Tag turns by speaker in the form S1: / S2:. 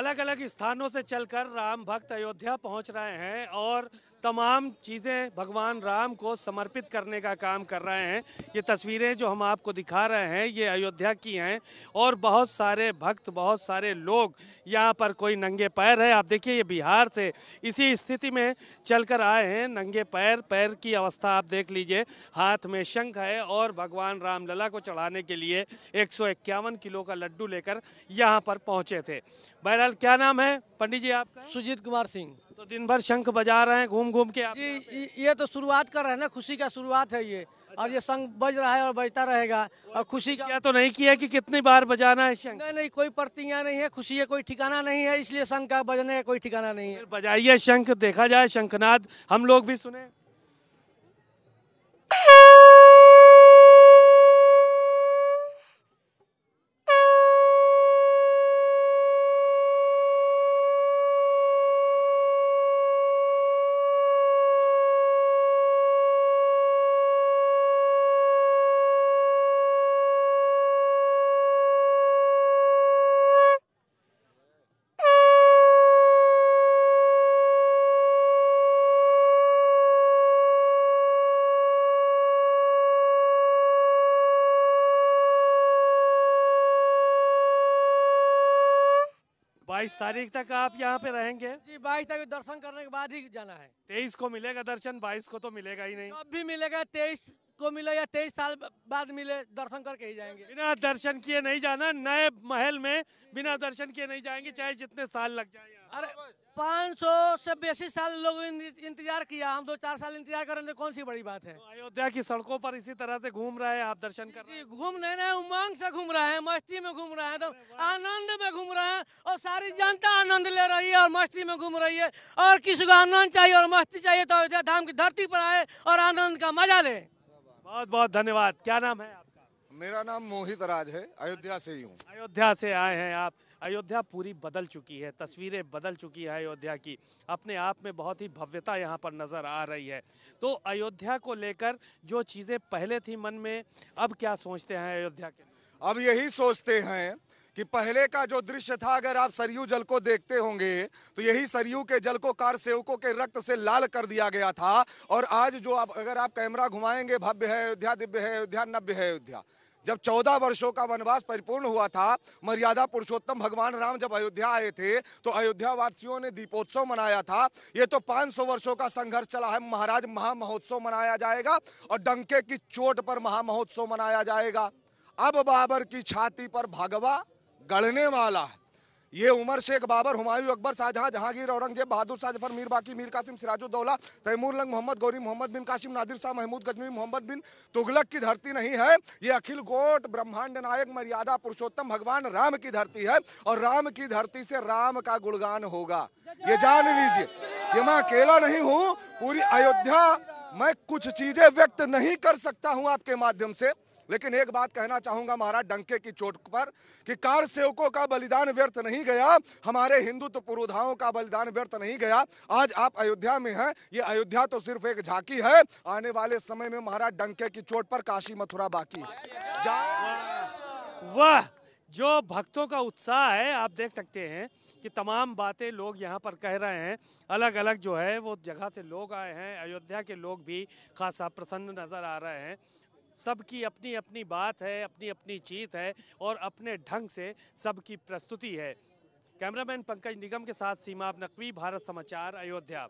S1: अलग अलग स्थानों से चलकर राम भक्त अयोध्या पहुंच रहे हैं और तमाम चीज़ें भगवान राम को समर्पित करने का काम कर रहे हैं ये तस्वीरें जो हम आपको दिखा रहे हैं ये अयोध्या की हैं और बहुत सारे भक्त बहुत सारे लोग यहाँ पर कोई नंगे पैर है आप देखिए ये बिहार से इसी स्थिति में चलकर आए हैं नंगे पैर पैर की अवस्था आप देख लीजिए हाथ में शंख है और भगवान राम लला को चढ़ाने के लिए एक किलो का लड्डू लेकर यहाँ पर पहुँचे थे बहरहाल क्या नाम है पंडित जी आपका सुजीत कुमार सिंह तो दिन भर शंख बजा रहे हैं घूम घूम के आप जी ये तो शुरुआत कर रहे हैं ना खुशी का शुरुआत है ये अच्छा। और ये शंख बज रहा है और बजता रहेगा और खुशी का तो नहीं किया कि कितनी बार बजाना है शंख नहीं नहीं कोई प्रतिज्ञा नहीं है खुशी का कोई ठिकाना नहीं है इसलिए शंख का बजने का कोई ठिकाना नहीं है बजाइए शंख देखा जाए शंखनाद हम लोग भी सुने बाईस तारीख तक आप यहाँ पे रहेंगे जी बाईस तारीख दर्शन करने के बाद ही जाना है तेईस को मिलेगा दर्शन बाईस को तो मिलेगा ही नहीं अब भी मिलेगा तेईस को मिले या तेईस साल बाद मिले दर्शन करके ही जाएंगे बिना दर्शन किए नहीं जाना नए महल में बिना दर्शन किए नहीं जाएंगे चाहे जितने साल लग जाए अरे पाँच सौ से बेसी साल लोग इंतजार किया हम दो चार साल इंतजार कर रहे तो कौन सी बड़ी बात है तो अयोध्या की सड़कों पर इसी तरह से घूम रहे हैं आप दर्शन कर रहे हैं घूम नहीं नहीं उमंग से घूम रहे हैं मस्ती में घूम रहे हैं तो आनंद में घूम रहे हैं और सारी जनता आनंद ले रही है और मस्ती में घूम रही है और किसी को आनंद चाहिए और मस्ती चाहिए तो अयोध्या धाम की धरती पर आए और आनंद का मजा ले बहुत बहुत धन्यवाद क्या नाम है आप मेरा नाम मोहित राज है अयोध्या से ही हूँ अयोध्या से आए हैं आप अयोध्या पूरी बदल चुकी है तस्वीरें बदल चुकी है अयोध्या की अपने आप में बहुत ही भव्यता यहाँ पर नज़र आ रही है तो अयोध्या को लेकर जो चीज़ें पहले थी मन में अब क्या सोचते
S2: हैं अयोध्या के अब यही सोचते हैं कि पहले का जो दृश्य था अगर आप सरयू जल को देखते होंगे तो यही सरयू के जल को कार सेवकों के रक्त से लाल कर दिया गया था और आज जो आप अगर आप कैमरा घुमाएंगे भव्य है अयोध्या दिव्य है अयोध्या नव्य है अयोध्या जब चौदह वर्षों का वनवास परिपूर्ण हुआ था मर्यादा पुरुषोत्तम भगवान राम जब अयोध्या आए थे तो अयोध्या वासियों ने दीपोत्सव मनाया था ये तो 500 वर्षों का संघर्ष चला है महाराज महामहोत्सव मनाया जाएगा और डंके की चोट पर महामहोत्सव मनाया जाएगा अब बाबर की छाती पर भगवा गढ़ने वाला है ये उमर शेख बाबर हुमायूं अकबर शाहजहां जहांगीर औरंगजेब बहादुर शाह जफर मीर बाकी मीर कासिम सिराजुद्दौला तैमूर लंग मोहम्मद गौरी मोहम्मद बिन कासिम नादिर शाह महमूद गजमी मोहम्मद बिन तुगलक की धरती नहीं है ये अखिल गोट ब्रह्मांड नायक मर्यादा पुरुषोत्तम भगवान राम की धरती है और राम की धरती से राम का गुणगान होगा ये जान लीजिए ये मैं अकेला नहीं हूँ पूरी अयोध्या मैं कुछ चीजें व्यक्त नहीं कर सकता हूँ आपके माध्यम से लेकिन एक बात कहना चाहूंगा महाराज डंके की चोट पर कि कार सेवकों का बलिदान व्यर्थ नहीं गया हमारे हिंदुत्व पुरोधाओं का बलिदान व्यर्थ नहीं गया आज आप अयोध्या में हैं ये अयोध्या तो सिर्फ एक झांकी है आने वाले समय में महाराज डंके की चोट पर काशी मथुरा बाकी वह जो भक्तों का उत्साह है आप देख सकते हैं
S1: कि तमाम बातें लोग यहाँ पर कह रहे हैं अलग अलग जो है वो जगह से लोग आए हैं अयोध्या के लोग भी खासा प्रसन्न नज़र आ रहे हैं सबकी अपनी अपनी बात है अपनी अपनी चीत है और अपने ढंग से सबकी प्रस्तुति है कैमरामैन पंकज निगम के साथ सीमा नकवी भारत समाचार अयोध्या